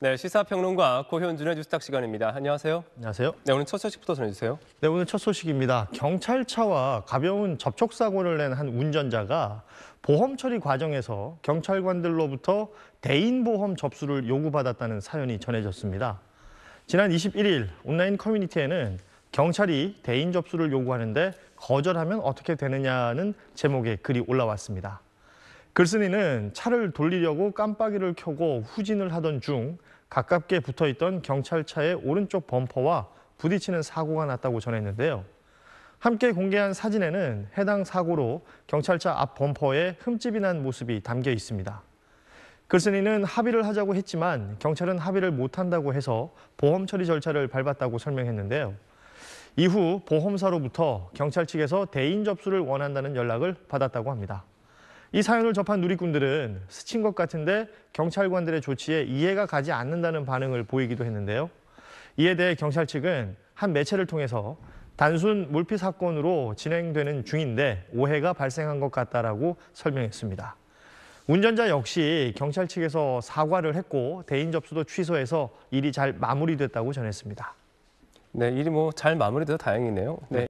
네, 시사평론가 고현준의 뉴스탁 시간입니다. 안녕하세요. 안녕하세요. 네, 오늘 첫 소식부터 전해주세요. 네, 오늘 첫 소식입니다. 경찰차와 가벼운 접촉사고를 낸 한 운전자가 보험 처리 과정에서 경찰관들로부터 대인보험 접수를 요구받았다는 사연이 전해졌습니다. 지난 21일 온라인 커뮤니티에는 경찰이 대인 접수를 요구하는데 거절하면 어떻게 되느냐는 제목의 글이 올라왔습니다. 글쓴이는 차를 돌리려고 깜빡이를 켜고 후진을 하던 중 가깝게 붙어있던 경찰차의 오른쪽 범퍼와 부딪히는 사고가 났다고 전했는데요. 함께 공개한 사진에는 해당 사고로 경찰차 앞 범퍼에 흠집이 난 모습이 담겨 있습니다. 글쓴이는 합의를 하자고 했지만 경찰은 합의를 못한다고 해서 보험 처리 절차를 밟았다고 설명했는데요. 이후 보험사로부터 경찰 측에서 대인 접수를 원한다는 연락을 받았다고 합니다. 이 사연을 접한 누리꾼들은 스친 것 같은데 경찰관들의 조치에 이해가 가지 않는다는 반응을 보이기도 했는데요. 이에 대해 경찰 측은 한 매체를 통해서 단순 물피 사건으로 진행되는 중인데 오해가 발생한 것 같다라고 설명했습니다. 운전자 역시 경찰 측에서 사과를 했고 대인 접수도 취소해서 일이 잘 마무리됐다고 전했습니다. 네, 일이 뭐 잘 마무리돼서 다행이네요. 네.